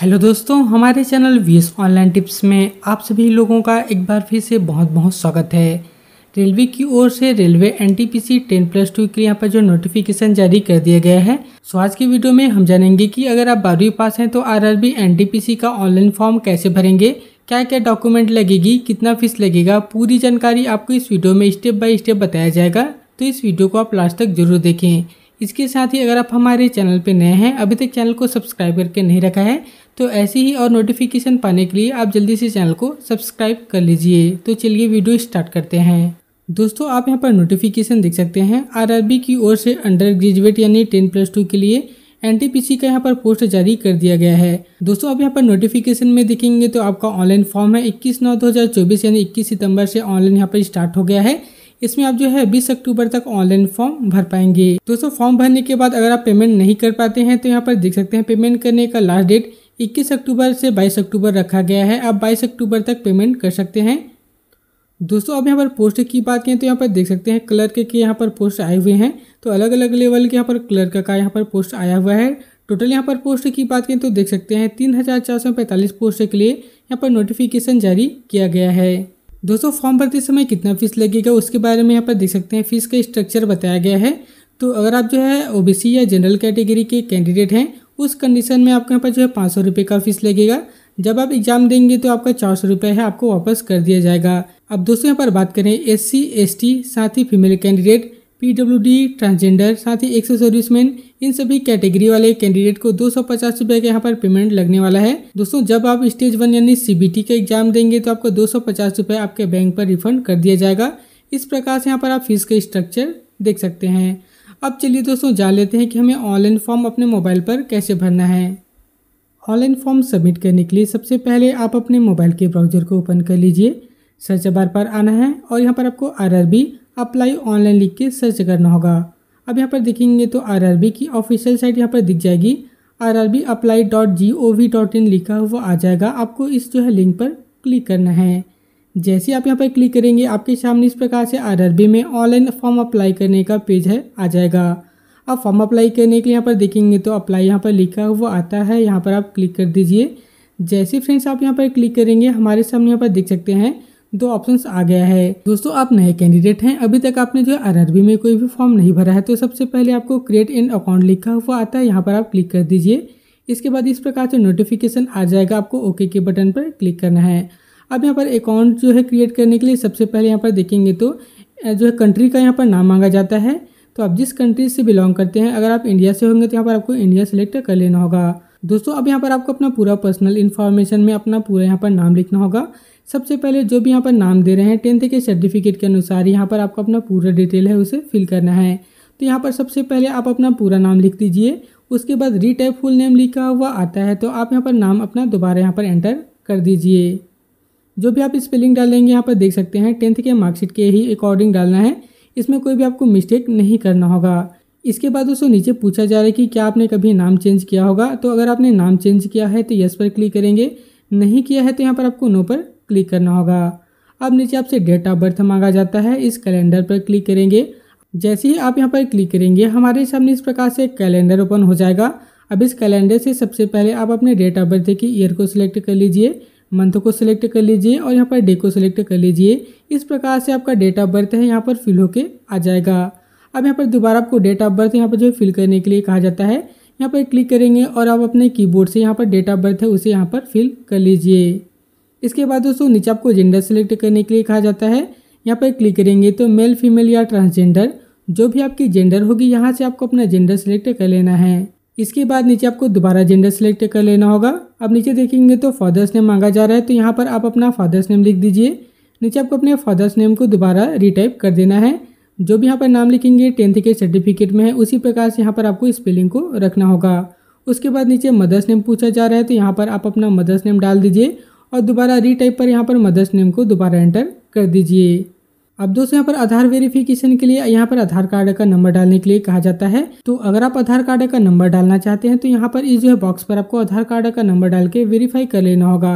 hello दोस्तों हमारे channel we online tips में आप सभी लोगों का एक बार फिर से बहुत बहुत स्वागत है रेलवे की ओर से railway N T P C ten plus two के यहाँ पर जो नोटिफिकेशन जारी कर दिया गया है सो आज की वीडियो में हम जानेंगे कि अगर आप बारहवीं पास हैं तो R R B N T P C का ऑनलाइन फॉर्म कैसे भरेंगे क्या क्या डॉक्यूमेंट लगेगी कितना फीस लगेगा पूरी जानकारी आपको इस वीडियो में स्टेप बाई स्टेप बताया जाएगा तो इस वीडियो को आप लास्ट तक जरूर देखें इसके साथ ही अगर आप हमारे चैनल पर नए हैं अभी तक चैनल को सब्सक्राइब करके नहीं रखा है तो ऐसी ही और नोटिफिकेशन पाने के लिए आप जल्दी से चैनल को सब्सक्राइब कर लीजिए तो चलिए वीडियो स्टार्ट करते हैं दोस्तों आप यहाँ पर नोटिफिकेशन देख सकते हैं आरआरबी की ओर से अंडर ग्रेजुएट यानी टेन प्लस टू के लिए एनटीपीसी का यहाँ पर पोस्ट जारी कर दिया गया है दोस्तों आप यहाँ पर नोटिफिकेशन में देखेंगे तो आपका ऑनलाइन फॉर्म है 21 नौ 2024 यानी 21 सितंबर से ऑनलाइन यहाँ पर स्टार्ट हो गया है इसमें आप जो है बीस अक्टूबर तक ऑनलाइन फॉर्म भर पाएंगे दोस्तों फॉर्म भरने के बाद अगर आप पेमेंट नहीं कर पाते हैं तो यहाँ पर देख सकते हैं पेमेंट करने का लास्ट डेट इक्कीस अक्टूबर से बाईस अक्टूबर रखा गया है आप बाईस अक्टूबर तक पेमेंट कर सकते हैं दोस्तों अब यहाँ पर पोस्ट की बात करें तो यहाँ पर देख सकते हैं क्लर्क के, यहाँ पर पोस्ट आए हुए हैं तो अलग अलग लेवल के यहाँ पर क्लर्क का, यहाँ पर पोस्ट आया हुआ है टोटल यहाँ पर पोस्ट की बात करें तो देख सकते हैं तीन हज़ार चार सौ पैंतालीस पोस्ट के लिए यहाँ पर नोटिफिकेशन जारी किया गया है दोस्तों फॉर्म भरते समय कितना फीस लगेगा उसके बारे में यहाँ पर देख सकते हैं फीस का स्ट्रक्चर बताया गया है तो अगर आप जो है ओबीसी या जनरल कैटेगरी के कैंडिडेट हैं उस कंडीशन में आपके यहाँ पर जो है पाँच सौ रुपये का फीस लगेगा जब आप एग्ज़ाम देंगे तो आपका चार सौ रुपये है आपको वापस कर दिया जाएगा अब दोस्तों यहाँ पर बात करें एस सी साथ ही फीमेल कैंडिडेट डी ट्रांसजेंडर साथ ही सर्विस सर्विसमैन इन सभी कैटेगरी वाले कैंडिडेट को दो सौ पचास रुपये का यहाँ पर पेमेंट लगने वाला है दोस्तों जब आप स्टेज वन यानी सीबीटी का एग्जाम देंगे तो आपको दो सौ पचास रुपये आपके बैंक पर रिफंड कर दिया जाएगा इस प्रकार से यहाँ पर आप फीस का स्ट्रक्चर देख सकते हैं अब चलिए दोस्तों जान लेते हैं कि हमें ऑनलाइन फॉर्म अपने मोबाइल पर कैसे भरना है ऑनलाइन फॉर्म सबमिट करने के लिए सबसे पहले आप अपने मोबाइल के ब्राउजर को ओपन कर लीजिए सर्च बार पर आना है और यहाँ पर आपको आर अप्लाई ऑनलाइन लिख के सर्च करना होगा अब यहाँ पर देखेंगे तो आर की ऑफिशियल साइट यहाँ पर दिख जाएगी R R B apply dot G O V dot in लिखा हुआ आ जाएगा आपको इस जो है लिंक पर क्लिक करना है जैसे आप यहाँ पर क्लिक करेंगे आपके सामने इस प्रकार से आरआरबी में ऑनलाइन फॉर्म अप्लाई करने का पेज है आ जाएगा अब फॉर्म अप्लाई करने के लिए यहाँ पर देखेंगे तो अप्लाई यहाँ पर लिखा हुआ आता है यहाँ पर आप क्लिक कर दीजिए जैसे फ्रेंड्स आप यहाँ पर क्लिक करेंगे हमारे सामने यहाँ पर देख सकते हैं दो ऑप्शन आ गया है दोस्तों आप नए कैंडिडेट हैं अभी तक आपने जो है आरआरबी में कोई भी फॉर्म नहीं भरा है तो सबसे पहले आपको क्रिएट इन अकाउंट लिखा हुआ आता है यहाँ पर आप क्लिक कर दीजिए इसके बाद इस प्रकार से नोटिफिकेशन आ जाएगा आपको ओके के बटन पर क्लिक करना है अब यहाँ पर अकाउंट जो है क्रिएट करने के लिए सबसे पहले यहाँ पर देखेंगे तो जो है कंट्री का यहाँ पर नाम मांगा जाता है तो आप जिस कंट्री से बिलोंग करते हैं अगर आप इंडिया से होंगे तो यहाँ पर आपको इंडिया सेलेक्ट कर लेना होगा दोस्तों अब यहाँ पर आपको अपना पूरा पर्सनल इन्फॉर्मेशन में अपना पूरा यहाँ पर नाम लिखना होगा सबसे पहले जो भी यहाँ पर नाम दे रहे हैं टेंथ के सर्टिफिकेट के अनुसार यहाँ पर आपको अपना पूरा डिटेल है उसे फिल करना है तो यहाँ पर सबसे पहले आप अपना पूरा नाम लिख दीजिए उसके बाद रीटाइप फुल नेम लिखा हुआ आता है तो आप यहाँ पर नाम अपना दोबारा यहाँ पर एंटर कर दीजिए जो भी आप स्पेलिंग डालेंगे यहाँ पर देख सकते हैं टेंथ के मार्कशीट के ही अकॉर्डिंग डालना है इसमें कोई भी आपको मिस्टेक नहीं करना होगा इसके बाद उसको नीचे पूछा जा रहा है कि क्या आपने कभी नाम चेंज किया होगा तो अगर आपने नाम चेंज किया है तो यस पर क्लिक करेंगे नहीं किया है तो यहाँ पर आपको नो पर क्लिक करना होगा अब नीचे आपसे डेट ऑफ बर्थ मांगा जाता है इस कैलेंडर पर क्लिक करेंगे जैसे ही आप यहाँ पर क्लिक करेंगे हमारे सामने इस प्रकार से कैलेंडर ओपन हो जाएगा अब इस कैलेंडर से सबसे पहले आप अपने डेट ऑफ बर्थ की ईयर को सिलेक्ट कर लीजिए मंथ को सिलेक्ट कर लीजिए और यहाँ पर डे को सिलेक्ट कर लीजिए इस प्रकार से आपका डेट ऑफ बर्थ है यहाँ पर फिल होके आ जाएगा अब यहाँ पर दोबारा आपको डेट ऑफ बर्थ यहाँ पर जो है फिल करने के लिए कहा जाता है यहाँ पर क्लिक करेंगे और आप अपने कीबोर्ड से यहाँ पर डेट ऑफ बर्थ है उसे यहाँ पर फिल कर लीजिए इसके बाद दोस्तों नीचे आपको जेंडर सेलेक्ट करने के लिए कहा जाता है यहाँ पर क्लिक करेंगे तो मेल फीमेल या ट्रांसजेंडर जो भी आपकी जेंडर होगी यहाँ से आपको अपना जेंडर सेलेक्ट कर लेना है इसके बाद नीचे आपको दोबारा जेंडर सेलेक्ट कर लेना होगा अब नीचे देखेंगे तो फादर्स नेम मांगा जा रहा है तो यहाँ पर आप अपना फादर्स नेम लिख दीजिए नीचे आपको अपने फादर्स नेम को दोबारा रिटाइप कर देना है जो भी यहाँ पर नाम लिखेंगे टेंथ के सर्टिफिकेट में है उसी प्रकार से यहाँ पर आपको स्पेलिंग को रखना होगा उसके बाद नीचे मदर्स नेम पूछा जा रहा है तो यहाँ पर आप अपना मदर्स नेम डाल दीजिए और दोबारा रीटाइप पर यहाँ पर मदर्स नेम को दोबारा एंटर कर दीजिए अब दोस्तों यहाँ पर आधार वेरिफिकेशन के लिए यहाँ पर आधार कार्ड का नंबर डालने के लिए कहा जाता है तो अगर आप आधार कार्ड का नंबर डालना चाहते हैं तो यहाँ पर इस जो है बॉक्स पर आपको आधार कार्ड का नंबर डाल के वेरीफाई कर लेना होगा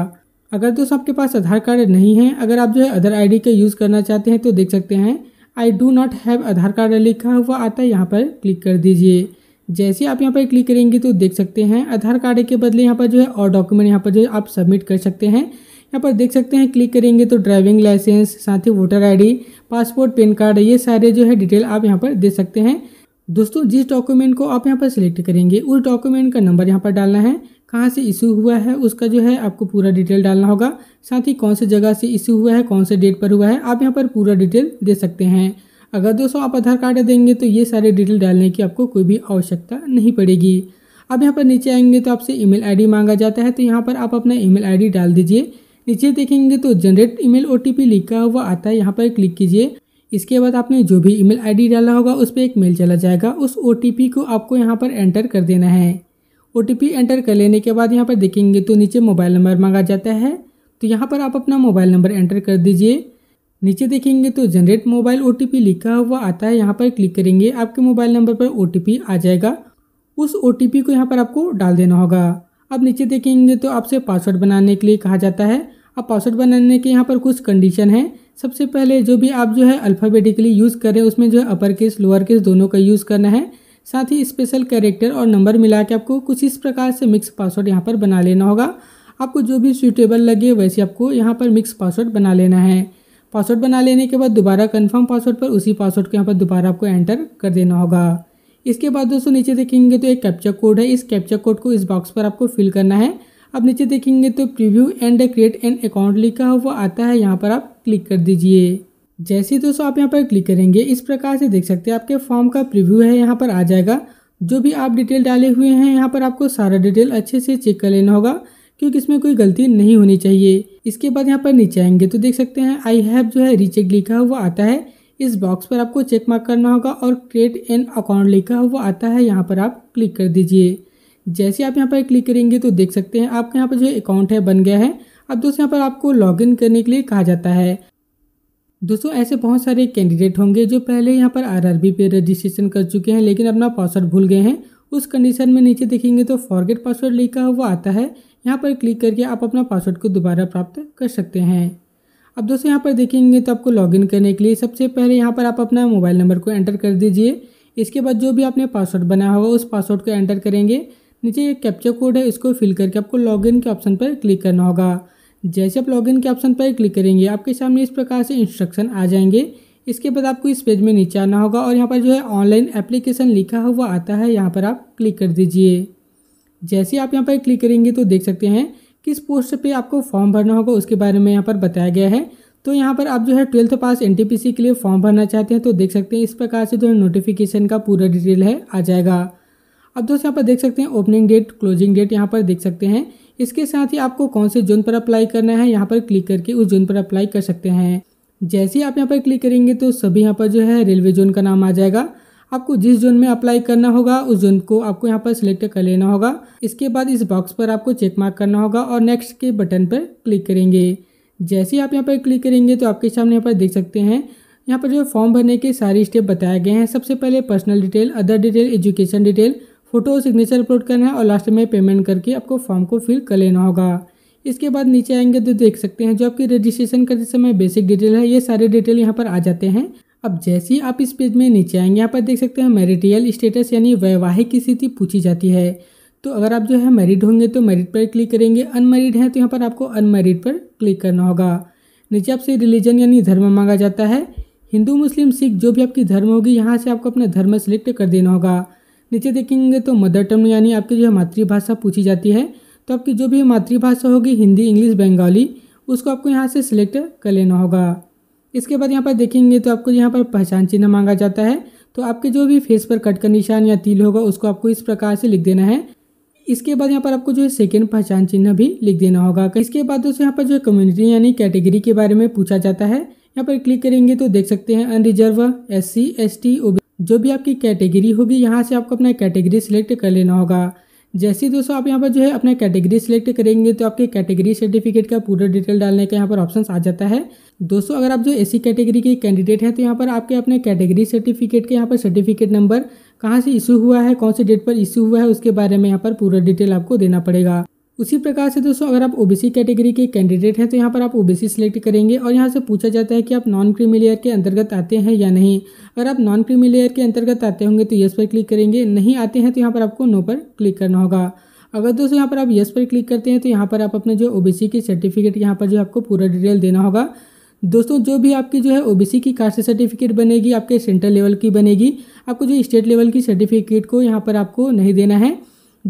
अगर दोस्तों आपके पास आधार कार्ड नहीं है अगर आप जो है अदर आईडी का यूज़ करना चाहते हैं तो देख सकते हैं I do not have Aadhaar card लिखा हुआ आता है यहाँ पर क्लिक कर दीजिए जैसे आप यहाँ पर क्लिक करेंगे तो देख सकते हैं आधार कार्ड के बदले यहाँ पर जो है और डॉक्यूमेंट यहाँ पर जो है आप सबमिट कर सकते हैं यहाँ पर देख सकते हैं क्लिक करेंगे तो ड्राइविंग लाइसेंस साथ ही voter ID passport PAN card ये सारे जो है डिटेल आप यहाँ पर दे सकते हैं दोस्तों जिस डॉक्यूमेंट को आप यहाँ पर सिलेक्ट करेंगे उस डॉक्यूमेंट का नंबर यहाँ पर डालना है कहाँ से इशू हुआ है उसका जो है आपको पूरा डिटेल डालना होगा साथ ही कौन से जगह से इशू हुआ है कौन से डेट पर हुआ है आप यहाँ पर पूरा डिटेल दे सकते हैं अगर दोस्तों आप आधार कार्ड देंगे तो ये सारे डिटेल डालने की आपको कोई भी आवश्यकता नहीं पड़ेगी अब यहाँ पर नीचे आएंगे तो आपसे ईमेल आईडी मांगा जाता है तो यहाँ पर आप अपना ईमेल आईडी डाल दीजिए नीचे देखेंगे तो जनरेट ईमेल ओटीपी लिखा हुआ आता है यहाँ पर क्लिक कीजिए इसके बाद आपने जो भी ईमेल आईडी डाला होगा उस पर एक मेल चला जाएगा उस ओटीपी को आपको यहाँ पर एंटर कर देना है ओटीपी एंटर कर लेने के बाद यहाँ पर देखेंगे तो नीचे मोबाइल नंबर मांगा जाता है तो यहाँ पर आप अपना मोबाइल नंबर एंटर कर दीजिए नीचे देखेंगे तो जनरेट मोबाइल ओ लिखा हुआ आता है यहाँ पर क्लिक करेंगे आपके मोबाइल नंबर पर ओ आ जाएगा उस ओ को यहाँ पर आपको डाल देना होगा अब नीचे देखेंगे तो आपसे पासवर्ड बनाने के लिए कहा जाता है अब पासवर्ड बनाने के यहाँ पर कुछ कंडीशन है सबसे पहले जो भी आप जो है अल्फ़ाबेटिकली यूज़ करें उसमें जो है अपर केस लोअर केस दोनों का यूज़ करना है साथ ही स्पेशल कैरेक्टर और नंबर मिला के आपको कुछ इस प्रकार से मिक्स पासवर्ड यहाँ पर बना लेना होगा आपको जो भी सूटेबल लगे वैसे आपको यहाँ पर मिक्स पासवर्ड बना लेना है पासवर्ड बना लेने के बाद दोबारा कन्फर्म पासवर्ड पर उसी पासवर्ड को यहाँ पर दोबारा आपको एंटर कर देना होगा इसके बाद दोस्तों नीचे देखेंगे तो एक कैप्चर कोड है इस कैप्चर कोड को इस बॉक्स पर आपको फिल करना है अब नीचे देखेंगे तो preview and create an account लिखा हुआ आता है यहाँ पर आप क्लिक कर दीजिए जैसे ही दोस्तों आप यहाँ पर क्लिक करेंगे इस प्रकार से देख सकते हैं आपके फॉर्म का प्रीव्यू है यहाँ पर आ जाएगा जो भी आप डिटेल डाले हुए हैं यहाँ पर आपको सारा डिटेल अच्छे से चेक कर लेना होगा क्योंकि इसमें कोई गलती नहीं होनी चाहिए इसके बाद यहाँ पर नीचे आएंगे तो देख सकते हैं आई हैव जो है रीचेक लिखा हुआ आता है इस बॉक्स पर आपको चेक मार्क करना होगा और क्रिएट एन अकाउंट लिखा हुआ आता है यहाँ पर आप क्लिक कर दीजिए जैसे आप यहाँ पर क्लिक करेंगे तो देख सकते हैं आपके यहाँ पर जो अकाउंट है बन गया है अब दोस्तों यहाँ पर आपको लॉगिन करने के लिए कहा जाता है दोस्तों ऐसे बहुत सारे कैंडिडेट होंगे जो पहले यहाँ पर आरआरबी पे रजिस्ट्रेशन कर चुके हैं लेकिन अपना पासवर्ड भूल गए हैं उस कंडीशन में नीचे देखेंगे तो फॉरगेट पासवर्ड लिखा हुआ आता है यहाँ पर क्लिक करके आप अपना पासवर्ड को दोबारा प्राप्त कर सकते हैं अब दोस्तों यहाँ पर देखेंगे तो आपको इन करने के लिए सबसे पहले यहाँ पर आप अपना मोबाइल नंबर को एंटर कर दीजिए इसके बाद जो भी आपने पासवर्ड बनाया होगा उस पासवर्ड को एंटर करेंगे नीचे एक कैप्चर कोड है इसको फिल करके आपको लॉगिन के ऑप्शन पर क्लिक करना होगा जैसे आप लॉगिन के ऑप्शन पर क्लिक करेंगे आपके सामने इस प्रकार से इंस्ट्रक्शन आ जाएंगे इसके बाद आपको इस पेज में नीचे आना होगा और यहाँ पर जो है ऑनलाइन एप्लीकेशन लिखा हुआ आता है यहाँ पर आप क्लिक कर दीजिए जैसे आप यहाँ पर क्लिक करेंगे तो देख सकते हैं किस पोस्ट पे आपको फॉर्म भरना होगा उसके बारे में यहाँ पर बताया गया है तो यहाँ पर आप जो है ट्वेल्थ पास एन के लिए फॉर्म भरना चाहते हैं तो देख सकते हैं इस प्रकार से जो है नोटिफिकेशन का पूरा डिटेल है आ जाएगा अब दोस्तों यहाँ पर देख सकते हैं ओपनिंग डेट क्लोजिंग डेट यहाँ पर देख सकते हैं इसके साथ ही आपको कौन से जोन पर अप्लाई करना है यहाँ पर क्लिक करके उस जोन पर अप्लाई कर सकते हैं जैसे ही आप यहाँ पर क्लिक करेंगे तो सभी यहाँ पर जो है रेलवे जोन का नाम आ जाएगा आपको जिस जोन में अप्लाई करना होगा उस जोन को आपको यहाँ पर सिलेक्ट कर लेना होगा इसके बाद इस बॉक्स पर आपको चेक मार्क करना होगा और नेक्स्ट के बटन पर क्लिक करेंगे जैसे ही आप यहाँ पर क्लिक करेंगे तो आपके सामने यहाँ पर देख सकते हैं यहाँ पर जो फॉर्म भरने के सारे स्टेप बताए गए हैं सबसे पहले personal detail other detail education detail photo और सिग्नेचर अपलोड करना है और लास्ट में पेमेंट करके आपको फॉर्म को फिल कर लेना होगा इसके बाद नीचे आएंगे तो देख सकते हैं जो आपकी रजिस्ट्रेशन करते समय बेसिक डिटेल है ये सारे डिटेल यहाँ पर आ जाते हैं अब जैसे ही आप इस पेज में नीचे आएंगे यहाँ पर देख सकते हैं मेरिटियल स्टेटस यानी वैवाहिक स्थिति पूछी जाती है तो अगर आप जो है मैरिड होंगे तो मैरिड पर क्लिक करेंगे अनमैरिड हैं तो यहाँ पर आपको अनमैरिड पर क्लिक करना होगा नीचे आपसे रिलीजन यानी धर्म मांगा जाता है हिंदू मुस्लिम सिख जो भी आपकी धर्म होगी यहाँ से आपको अपना धर्म सेलेक्ट कर देना होगा नीचे देखेंगे तो मदर टर्म यानी आपकी जो है मातृभाषा पूछी जाती है तो आपकी जो भी मातृभाषा होगी हिंदी इंग्लिश बंगाली उसको आपको यहाँ से सिलेक्ट कर लेना होगा इसके बाद यहाँ पर देखेंगे तो आपको यहाँ पर पहचान चिन्ह मांगा जाता है तो आपके जो भी फेस पर कट का निशान या तिल होगा उसको आपको इस प्रकार से लिख देना है इसके बाद यहाँ पर आपको जो है सेकेंड पहचान चिन्ह भी लिख देना होगा इसके बाद दोस्तों यहाँ पर जो है कम्युनिटी यानी कैटेगरी के बारे में पूछा जाता है यहाँ पर क्लिक करेंगे तो देख सकते हैं unreserve S C S T O जो भी आपकी कैटेगरी होगी यहाँ से आपको अपना कैटेगरी सिलेक्ट कर लेना होगा जैसे दोस्तों आप यहाँ पर जो है अपना कैटेगरी सिलेक्ट करेंगे तो आपके कैटेगरी सर्टिफिकेट का पूरा डिटेल डालने का यहाँ पर ऑप्शन आ जाता है दोस्तों अगर आप जो एसी कैटेगरी के कैंडिडेट हैं तो यहाँ पर आपके अपने कैटेगरी सर्टिफिकेट के यहाँ पर सर्टिफिकेट नंबर कहाँ से इशू हुआ है कौन से डेट पर इशू हुआ है उसके बारे में यहाँ पर पूरा डिटेल आपको देना पड़ेगा उसी प्रकार से दोस्तों अगर आप ओबीसी कैटेगरी के कैंडिडेट हैं तो यहाँ पर आप ओबीसी सिलेक्ट करेंगे और यहाँ से पूछा जाता है कि आप नॉन क्रीमी लेयर के अंतर्गत आते हैं या नहीं अगर आप नॉन क्रीमी लेयर के अंतर्गत आते होंगे तो यस पर क्लिक करेंगे नहीं आते हैं तो यहाँ पर आपको नो पर क्लिक करना होगा अगर दोस्तों यहाँ पर आप येस पर क्लिक करते हैं तो यहाँ पर आप अपने जो ओ की सर्टिफिकेट यहाँ पर जो आपको पूरा डिटेल देना होगा दोस्तों जो भी आपकी जो है ओबीसी की कास्ट सर्टिफिकेट बनेगी आपके सेंट्रल लेवल की बनेगी आपको जो स्टेट लेवल की सर्टिफिकेट को यहाँ पर आपको नहीं देना है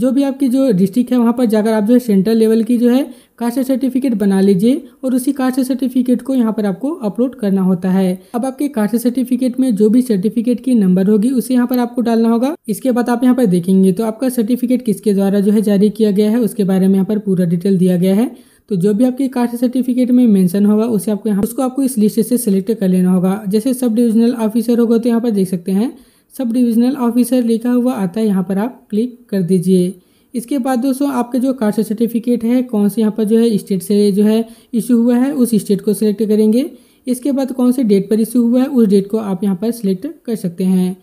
जो भी आपकी जो डिस्ट्रिक्ट है वहाँ पर जाकर आप जो है सेंट्रल लेवल की जो है कास्ट सर्टिफिकेट बना लीजिए और उसी कास्ट सर्टिफिकेट को यहाँ पर आपको अपलोड करना होता है अब आपके कास्ट सर्टिफिकेट में जो भी सर्टिफिकेट की नंबर होगी उसे यहाँ पर आपको डालना होगा इसके बाद आप यहाँ पर देखेंगे तो आपका सर्टिफिकेट किसके द्वारा जो है जारी किया गया है उसके बारे में यहाँ पर पूरा डिटेल दिया गया है तो जो भी आपके कास्ट सर्टिफिकेट में मेंशन होगा उसे आपको यहाँ उसको आपको इस लिस्ट से सिलेक्ट कर लेना होगा जैसे सब डिविजनल ऑफिसर होगा तो यहाँ पर देख सकते हैं सब डिविजनल ऑफिसर लिखा हुआ आता है यहाँ पर आप क्लिक कर दीजिए इसके बाद दोस्तों आपका जो कास्ट सर्टिफिकेट है कौन से यहाँ पर जो है स्टेट से जो है इशू हुआ है उस स्टेट को सिलेक्ट करेंगे इसके बाद कौन से डेट पर इशू हुआ है उस डेट को आप यहाँ पर सिलेक्ट कर सकते हैं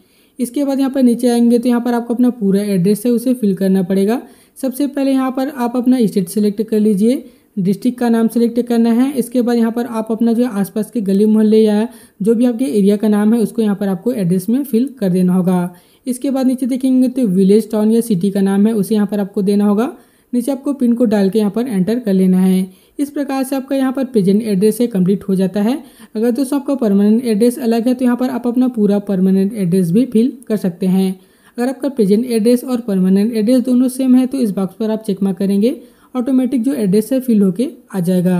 इसके बाद यहाँ पर नीचे आएंगे तो यहाँ पर आपको अपना पूरा एड्रेस है उसे फिल करना पड़ेगा सबसे पहले यहाँ पर आप अपना स्टेट सेलेक्ट कर लीजिए डिस्ट्रिक्ट का नाम सेलेक्ट करना है इसके बाद यहाँ पर आप अपना जो आसपास के गली मोहल्ले या जो भी आपके एरिया का नाम है उसको यहाँ पर आपको एड्रेस में फिल कर देना होगा इसके बाद नीचे देखेंगे तो विलेज टाउन या सिटी का नाम है उसे यहाँ पर आपको देना होगा नीचे आपको पिन कोड डाल के यहाँ पर एंटर कर लेना है इस प्रकार से आपका यहाँ पर प्रेजेंट एड्रेस है कम्प्लीट हो जाता है अगर दोस्तों आपका परमानेंट एड्रेस अलग है तो यहाँ पर आप अपना पूरा परमानेंट एड्रेस भी फिल कर सकते हैं अगर आपका प्रेजेंट एड्रेस और परमानेंट एड्रेस दोनों सेम है तो इस बॉक्स पर आप चेकमा करेंगे ऑटोमेटिक जो एड्रेस है फिल होके आ जाएगा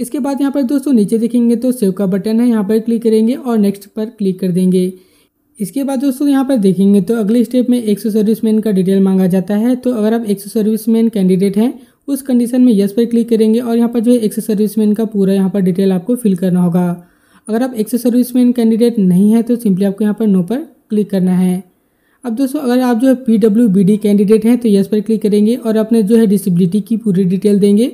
इसके बाद यहाँ पर दोस्तों नीचे देखेंगे तो सेव का बटन है यहाँ पर क्लिक करेंगे और नेक्स्ट पर क्लिक कर देंगे इसके बाद दोस्तों यहाँ पर देखेंगे तो अगले स्टेप में एक्सो सर्विस सर्विसमैन का डिटेल मांगा जाता है तो अगर आप एक सर्विस सर्विसमैन कैंडिडेट हैं उस कंडीशन में यस पर क्लिक करेंगे और यहाँ पर जो है एक्सो सर्विस सर्विसमैन का पूरा यहाँ पर डिटेल आपको फिल करना होगा अगर आप एक सर्विसमैन कैंडिडेट नहीं है तो सिंपली आपको यहाँ पर नो पर क्लिक करना है अब दोस्तों अगर आप जो है P W B D candidate हैं तो यस पर क्लिक करेंगे और अपने जो है डिसेबिलिटी की पूरी डिटेल देंगे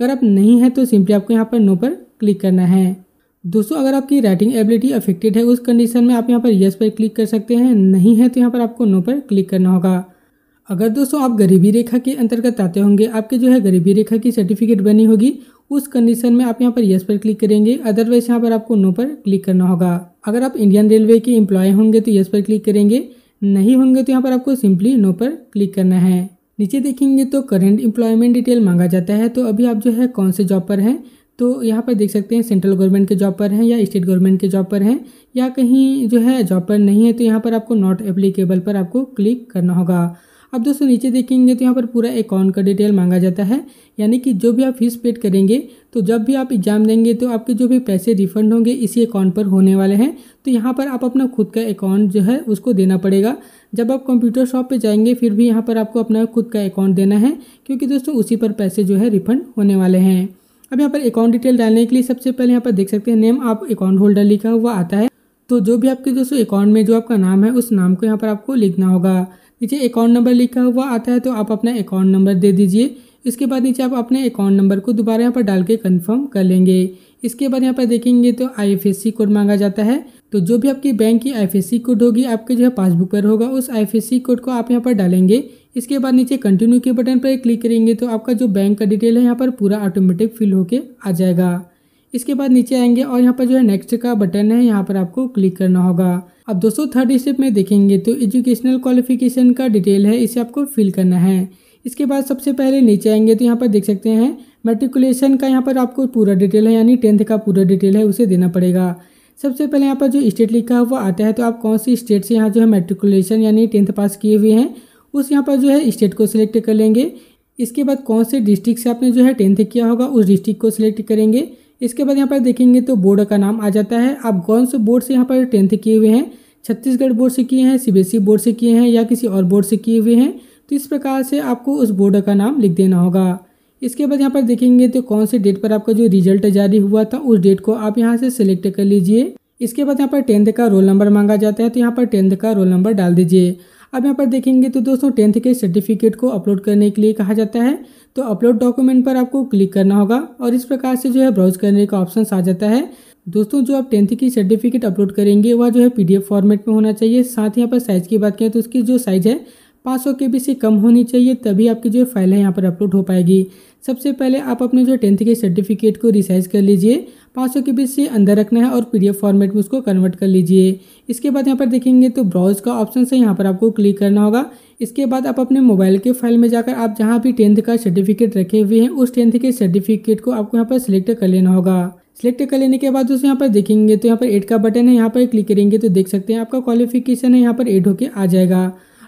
अगर आप नहीं हैं तो सिंपली आपको यहाँ पर नो पर क्लिक करना है दोस्तों अगर आपकी राइटिंग एबिलिटी अफेक्टेड है उस कंडीशन में आप यहाँ पर यस पर क्लिक कर सकते हैं नहीं है तो यहाँ पर आपको नो पर क्लिक करना होगा अगर दोस्तों आप गरीबी रेखा के अंतर्गत आते होंगे आपके जो है गरीबी रेखा की सर्टिफिकेट बनी होगी उस कंडीशन में आप यहाँ पर यस पर क्लिक करेंगे अदरवाइज यहाँ पर आपको नो पर क्लिक करना होगा अगर आप इंडियन रेलवे के एम्प्लॉय होंगे तो यस पर क्लिक करेंगे नहीं होंगे तो यहाँ पर आपको सिंपली नो पर क्लिक करना है नीचे देखेंगे तो करंट एम्प्लॉयमेंट डिटेल मांगा जाता है तो अभी आप जो है कौन से जॉब पर हैं तो यहाँ पर देख सकते हैं सेंट्रल गवर्नमेंट के जॉब पर हैं या स्टेट गवर्नमेंट के जॉब पर हैं या कहीं जो है जॉब पर नहीं है तो यहाँ पर आपको नॉट एप्लीकेबल पर आपको क्लिक करना होगा अब दोस्तों नीचे देखेंगे तो यहाँ पर पूरा अकाउंट का डिटेल मांगा जाता है यानी कि जो भी आप फीस पेड करेंगे तो जब भी आप एग्ज़ाम देंगे तो आपके जो भी पैसे रिफंड होंगे इसी अकाउंट पर होने वाले हैं तो यहाँ पर आप अपना खुद का अकाउंट जो है उसको देना पड़ेगा जब आप कंप्यूटर शॉप पे जाएंगे फिर भी यहाँ पर आपको अपना खुद का अकाउंट देना है क्योंकि दोस्तों उसी पर पैसे जो है रिफंड होने वाले हैं अब यहाँ पर अकाउंट डिटेल डालने के लिए सबसे पहले यहाँ पर देख सकते हैं नेम आप अकाउंट होल्डर लिखा हुआ आता है तो जो भी आपके दोस्तों अकाउंट में जो आपका नाम है उस नाम को यहाँ पर आपको लिखना होगा नीचे अकाउंट नंबर लिखा हुआ आता है तो आप अपना अकाउंट नंबर दे दीजिए इसके बाद नीचे आप अपने अकाउंट नंबर को दोबारा यहाँ पर डाल के कन्फर्म कर लेंगे इसके बाद यहाँ पर देखेंगे तो आई कोड मांगा जाता है तो जो भी आपकी बैंक की आई कोड होगी आपके जो है पासबुक पर होगा उस आई कोड को आप यहाँ पर डालेंगे इसके बाद नीचे कंटिन्यू के बटन पर क्लिक करेंगे तो आपका जो बैंक का डिटेल है यहाँ पर पूरा ऑटोमेटिक फिल होके आ जाएगा इसके बाद नीचे आएंगे और यहाँ पर जो है नेक्स्ट का बटन है यहाँ पर आपको क्लिक करना होगा अब दोस्तों थर्ड स्टेप में देखेंगे तो एजुकेशनल क्वालिफिकेशन का डिटेल है इसे आपको फिल करना है इसके बाद सबसे पहले नीचे आएंगे तो यहाँ पर देख सकते हैं मेट्रिकुलेशन का यहाँ पर आपको पूरा डिटेल है यानी टेंथ का पूरा डिटेल है उसे देना पड़ेगा सबसे पहले यहाँ पर जो स्टेट लिखा हुआ आता है तो आप कौन सी स्टेट से यहाँ जो है मेट्रिकुलेशन यानी टेंथ पास किए हुए हैं उस यहाँ पर जो है स्टेट को सिलेक्ट कर लेंगे इसके बाद कौन से डिस्ट्रिक्ट से आपने जो है टेंथ किया होगा उस डिस्ट्रिक्ट को सिलेक्ट करेंगे इसके बाद यहाँ पर देखेंगे तो बोर्ड का नाम आ जाता है आप कौन से बोर्ड से यहाँ पर टेंथ किए हुए हैं छत्तीसगढ़ बोर्ड से किए हैं सीबीएसई e बोर्ड से किए हैं या किसी और बोर्ड से किए हुए हैं तो इस प्रकार से आपको उस बोर्ड का नाम लिख देना होगा इसके बाद यहाँ पर देखेंगे तो कौन से डेट पर आपका जो रिजल्ट जारी हुआ था उस डेट को आप यहाँ से सिलेक्ट कर लीजिए इसके बाद यहाँ पर टेंथ का रोल नंबर मांगा जाता है तो यहाँ पर टेंथ का रोल नंबर डाल दीजिए अब यहाँ पर देखेंगे तो दोस्तों टेंथ के सर्टिफिकेट को अपलोड करने के लिए कहा जाता है तो अपलोड डॉक्यूमेंट पर आपको क्लिक करना होगा और इस प्रकार से जो है ब्राउज करने का ऑप्शन आ जाता है दोस्तों जो आप टेंथ की सर्टिफिकेट अपलोड करेंगे वह जो है पीडीएफ फॉर्मेट में होना चाहिए साथ ही यहाँ पर साइज़ की बात करें तो उसकी जो साइज़ है पाँच सौ के बी से कम होनी चाहिए तभी आपकी जो फाइल है यहाँ पर अपलोड हो पाएगी सबसे पहले आप अपने जो टेंथ के सर्टिफिकेट को रिसाइज कर लीजिए पाँच सौ के बीच से अंदर रखना है और पीडीएफ फॉर्मेट में उसको कन्वर्ट कर लीजिए इसके बाद यहाँ पर देखेंगे तो ब्राउज का ऑप्शन से यहाँ पर आपको क्लिक करना होगा इसके बाद आप अपने मोबाइल के फाइल में जाकर आप जहाँ भी टेंथ का सर्टिफिकेट रखे हुए हैं उस टेंथ के सर्टिफिकेट को आपको यहाँ पर सिलेक्ट कर लेना होगा सिलेक्ट कर लेने के बाद दोस्तों यहाँ पर देखेंगे तो यहाँ पर एड का बटन है यहाँ पर क्लिक करेंगे तो देख सकते हैं आपका क्वालिफिकेशन है यहाँ पर एड होके आ जाएगा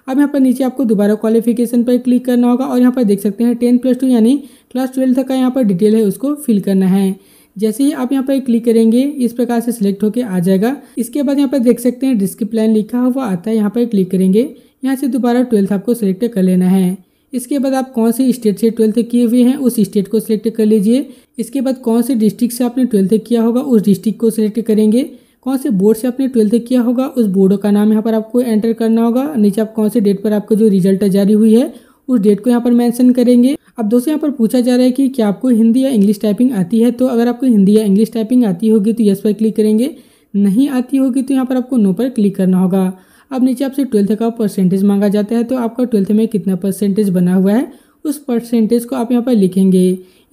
अब यहाँ पर नीचे आपको दोबारा क्वालिफिकेशन पर क्लिक करना होगा और यहाँ पर देख सकते हैं टेन प्लस टू यानी क्लास ट्वेल्थ तक का यहाँ पर डिटेल है उसको फिल करना है जैसे ही आप यहाँ पर क्लिक करेंगे इस प्रकार से सिलेक्ट होकर आ जाएगा इसके बाद यहाँ पर देख सकते हैं डिस्क्रिप्ट लाइन लिखा हुआ आता है यहाँ पर क्लिक करेंगे यहाँ से दोबारा ट्वेल्थ आपको सिलेक्ट कर लेना है इसके बाद आप कौन से स्टेट से ट्वेल्थ किए हुए हैं उस स्टेट को सिलेक्ट कर लीजिए इसके बाद कौन से डिस्ट्रिक्ट से आपने ट्वेल्थ किया होगा उस डिस्ट्रिक्ट को सिलेक्ट करेंगे कौन से बोर्ड से आपने ट्वेल्थ किया होगा उस बोर्ड का नाम यहाँ पर आपको एंटर करना होगा नीचे आप कौन से डेट पर आपको जो रिजल्ट जारी हुई है उस डेट को यहाँ पर मैंशन करेंगे अब दोस्तों यहाँ पर पूछा जा रहा है कि क्या आपको हिंदी या इंग्लिश टाइपिंग आती है तो अगर आपको हिंदी या इंग्लिश टाइपिंग आती होगी तो यस पर क्लिक करेंगे नहीं आती होगी तो यहाँ पर आपको नो पर क्लिक करना होगा अब नीचे आपसे ट्वेल्थ का परसेंटेज मांगा जाता है तो आपका ट्वेल्थ में कितना परसेंटेज बना हुआ है उस परसेंटेज को आप यहाँ पर लिखेंगे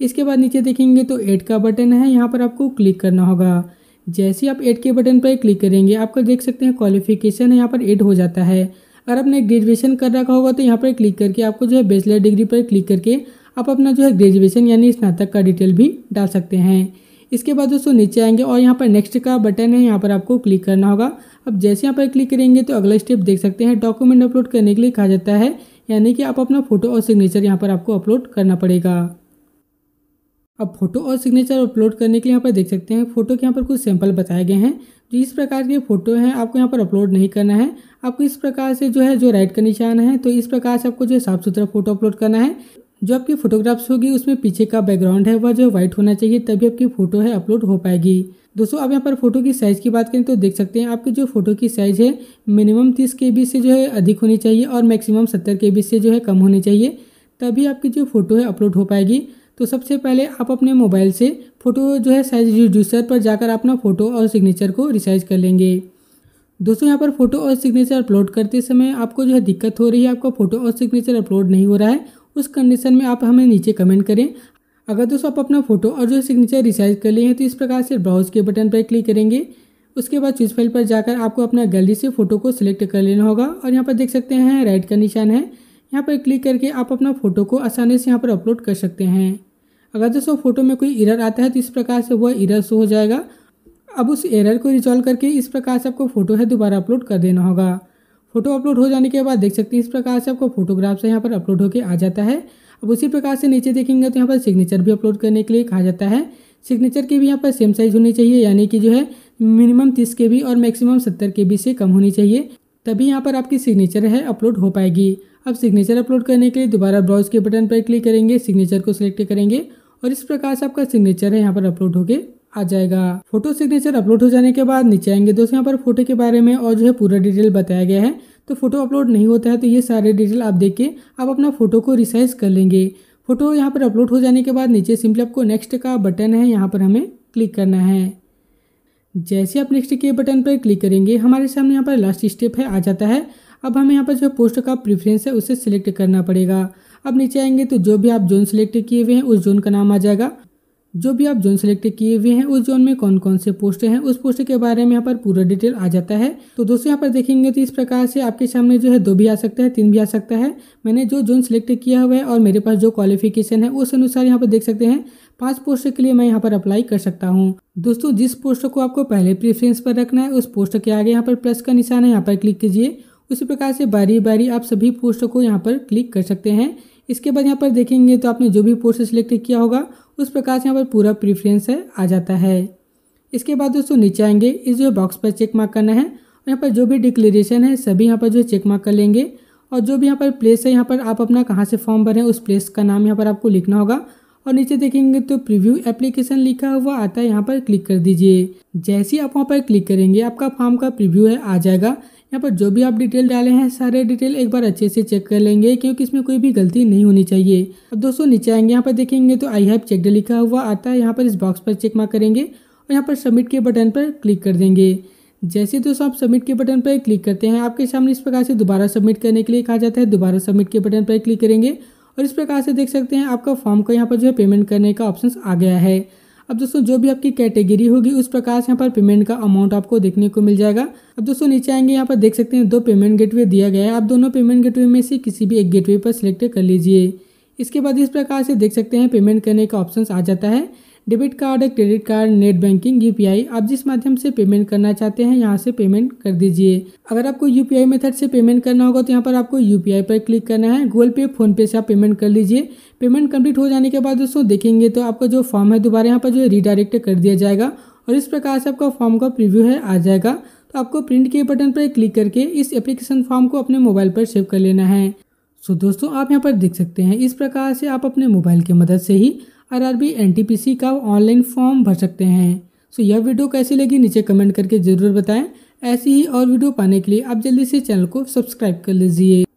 इसके बाद नीचे देखेंगे तो एट का बटन है यहाँ पर आपको क्लिक करना होगा जैसे ही आप एड के बटन पर क्लिक करेंगे आपका देख सकते हैं क्वालिफिकेशन यहाँ पर एड हो जाता है अगर आपने ग्रेजुएशन कर रखा होगा तो यहाँ पर क्लिक करके आपको जो है बैचलर डिग्री पर क्लिक करके आप अपना जो है ग्रेजुएशन यानी स्नातक का डिटेल भी डाल सकते हैं इसके बाद दोस्तों नीचे आएंगे और यहाँ पर नेक्स्ट का बटन है यहाँ पर आपको क्लिक करना होगा अब जैसे यहाँ पर क्लिक करेंगे तो अगला स्टेप देख सकते हैं डॉक्यूमेंट अपलोड करने के लिए कहा जाता है यानी कि आप अपना फोटो और सिग्नेचर यहाँ पर आपको अपलोड करना पड़ेगा अब फोटो और सिग्नेचर अपलोड करने के लिए यहाँ पर देख सकते हैं फोटो के यहाँ पर कुछ सैंपल बताए गए हैं जो तो इस प्रकार के फोटो हैं आपको यहाँ पर अपलोड नहीं करना है आपको इस प्रकार से जो है जो राइट का निशान है तो इस प्रकार से आपको जो है साफ सुथरा फोटो अपलोड करना है जो आपकी फोटोग्राफ्स होगी उसमें पीछे का बैकग्राउंड है वह जो व्हाइट होना चाहिए तभी आपकी फोटो है अपलोड हो पाएगी दोस्तों आप यहाँ पर फोटो की साइज़ की बात करें तो देख सकते हैं आपकी जो फोटो की साइज़ है मिनिमम तीस के से जो है अधिक होनी चाहिए और मैक्सिमम सत्तर के से जो है कम होनी चाहिए तभी आपकी जो फोटो है अपलोड हो पाएगी तो सबसे पहले आप अपने मोबाइल से फ़ोटो जो है साइज रिड्यूसर पर जाकर अपना फ़ोटो और सिग्नेचर को रिसाइज कर लेंगे दोस्तों यहाँ पर फ़ोटो और सिग्नेचर अपलोड करते समय आपको जो है दिक्कत हो रही है आपका फ़ोटो और सिग्नेचर अपलोड नहीं हो रहा है उस कंडीशन में आप हमें नीचे कमेंट करें अगर दोस्तों आप अपना फ़ोटो और जो सिग्नेचर रिसाइज कर लिए हैं तो इस प्रकार से ब्राउज के बटन पर क्लिक करेंगे उसके बाद चूज फाइल पर जाकर आपको अपना गैलरी से फ़ोटो को सिलेक्ट कर लेना होगा और यहाँ पर देख सकते हैं राइट का निशान है यहाँ पर क्लिक करके आप अपना फ़ोटो को आसानी से यहाँ पर अपलोड कर सकते हैं अगर जैसे फोटो में कोई एरर आता है तो इस प्रकार से वह इरर शो हो जाएगा अब उस एरर को रिजॉल्व करके इस प्रकार से आपको फोटो है दोबारा अपलोड कर देना होगा फोटो अपलोड हो जाने के बाद देख सकते हैं इस प्रकार से आपको फोटोग्राफ से यहाँ पर अपलोड होकर आ जाता है अब उसी प्रकार से नीचे देखेंगे तो यहाँ पर सिग्नेचर भी अपलोड करने के लिए कहा जाता है सिग्नेचर की भी यहाँ पर सेम साइज़ होनी चाहिए यानी कि जो है मिनिमम तीस के बी और मैक्सिमम सत्तर के बी से कम होनी चाहिए तभी यहाँ पर आपकी सिग्नेचर है अपलोड हो पाएगी अब सिग्नेचर अपलोड करने के लिए दोबारा ब्राउज के बटन पर क्लिक करेंगे सिग्नेचर को सिलेक्ट करेंगे और इस प्रकार से आपका सिग्नेचर है यहाँ पर अपलोड होके आ जाएगा फोटो सिग्नेचर अपलोड हो जाने के बाद नीचे आएंगे दोस्तों यहाँ पर फोटो के बारे में और जो है पूरा डिटेल बताया गया है तो फोटो अपलोड नहीं होता है तो ये सारे डिटेल आप देख के आप अपना फोटो को रिसाइज कर लेंगे फोटो यहाँ पर अपलोड हो जाने के बाद नीचे सिंपली आपको नेक्स्ट का बटन है यहाँ पर हमें क्लिक करना है जैसे आप नेक्स्ट के बटन पर क्लिक करेंगे हमारे सामने यहाँ पर लास्ट स्टेप है आ जाता है अब हमें यहाँ पर जो पोस्ट का प्रेफरेंस है उसे सिलेक्ट करना पड़ेगा अब नीचे आएंगे तो जो भी आप जोन सिलेक्ट किए हुए हैं उस जोन का नाम आ जाएगा जो भी आप जोन सिलेक्ट किए हुए हैं उस जोन में कौन कौन से पोस्ट हैं उस पोस्ट के बारे में यहाँ पर पूरा डिटेल आ जाता है तो दोस्तों यहाँ पर देखेंगे तो इस प्रकार से आपके सामने जो है दो भी आ सकता है तीन भी आ सकता है मैंने जो जोन सिलेक्ट किया हुआ है और मेरे पास जो क्वालिफिकेशन है उस अनुसार यहाँ पर देख सकते हैं पांच पोस्ट के लिए मैं यहाँ पर अप्लाई कर सकता हूँ दोस्तों जिस पोस्ट को आपको पहले प्रेफरेंस पर रखना है उस पोस्ट के आगे यहाँ पर प्लस का निशान है यहाँ पर क्लिक कीजिए उसी प्रकार से बारी बारी आप सभी पोस्ट को यहाँ पर क्लिक कर सकते हैं इसके बाद यहाँ पर देखेंगे तो आपने जो भी पोर्स सिलेक्ट किया होगा उस प्रकार से यहाँ पर पूरा प्रीफ्रेंस है आ जाता है इसके बाद दोस्तों नीचे आएंगे इस जो बॉक्स पर चेक मार्क करना है और यहाँ पर जो भी डिक्लेरेशन है सभी यहाँ पर जो चेक मार्क कर लेंगे और जो भी यहाँ पर प्लेस है यहाँ पर आप अपना कहाँ से फॉर्म भरें उस प्लेस का नाम यहाँ पर आपको लिखना होगा और नीचे देखेंगे तो प्रीव्यू एप्लीकेशन लिखा हुआ आता है यहाँ पर क्लिक कर दीजिए जैसे ही आप वहाँ पर क्लिक करेंगे आपका फॉर्म का प्रीव्यू है आ जाएगा यहाँ पर जो भी आप डिटेल डाले हैं सारे डिटेल एक बार अच्छे से चेक कर लेंगे क्योंकि इसमें कोई भी गलती नहीं होनी चाहिए अब दोस्तों नीचे आएंगे यहाँ पर देखेंगे तो आई हैव चेक लिखा हुआ आता है यहाँ पर इस बॉक्स पर चेक मार करेंगे और यहाँ पर सबमिट के बटन पर क्लिक कर देंगे जैसे दोस्तों आप सबमिट के बटन पर क्लिक करते हैं आपके सामने इस प्रकार से दोबारा सबमिट करने के लिए कहा जाता है दोबारा सबमिट के बटन पर क्लिक करेंगे और इस प्रकार से देख सकते हैं आपका फॉर्म का यहाँ पर जो है पेमेंट करने का ऑप्शन आ गया है अब दोस्तों जो भी आपकी कैटेगरी होगी उस प्रकार से यहाँ पर पेमेंट का अमाउंट आपको देखने को मिल जाएगा अब दोस्तों नीचे आएंगे यहाँ पर देख सकते हैं दो पेमेंट गेटवे दिया गया है आप दोनों पेमेंट गेटवे में से किसी भी एक गेटवे पर सिलेक्ट कर लीजिए इसके बाद इस प्रकार से देख सकते हैं पेमेंट करने का ऑप्शन आ जाता है debit card credit card net banking UPI आप जिस माध्यम से पेमेंट करना चाहते हैं यहाँ से पेमेंट कर दीजिए अगर आपको यूपीआई मेथड से पेमेंट करना होगा तो यहाँ पर आपको यूपीआई पर क्लिक करना है गूगल पे फोन पे से आप पेमेंट कर लीजिए पेमेंट कंप्लीट हो जाने के बाद दोस्तों देखेंगे तो आपका जो फॉर्म है दोबारा यहाँ पर जो रिडायरेक्ट कर दिया जाएगा और इस प्रकार से आपका फॉर्म का प्रिव्यू है आ जाएगा तो आपको प्रिंट के बटन पर क्लिक करके इस एप्लीकेशन फॉर्म को अपने मोबाइल पर सेव कर लेना है सो दोस्तों आप यहाँ पर देख सकते हैं इस प्रकार से आप अपने मोबाइल की मदद से ही आरआरबी एनटीपीसी का ऑनलाइन फॉर्म भर सकते हैं सो यह वीडियो कैसी लगी नीचे कमेंट करके ज़रूर बताएं ऐसी ही और वीडियो पाने के लिए आप जल्दी से चैनल को सब्सक्राइब कर लीजिए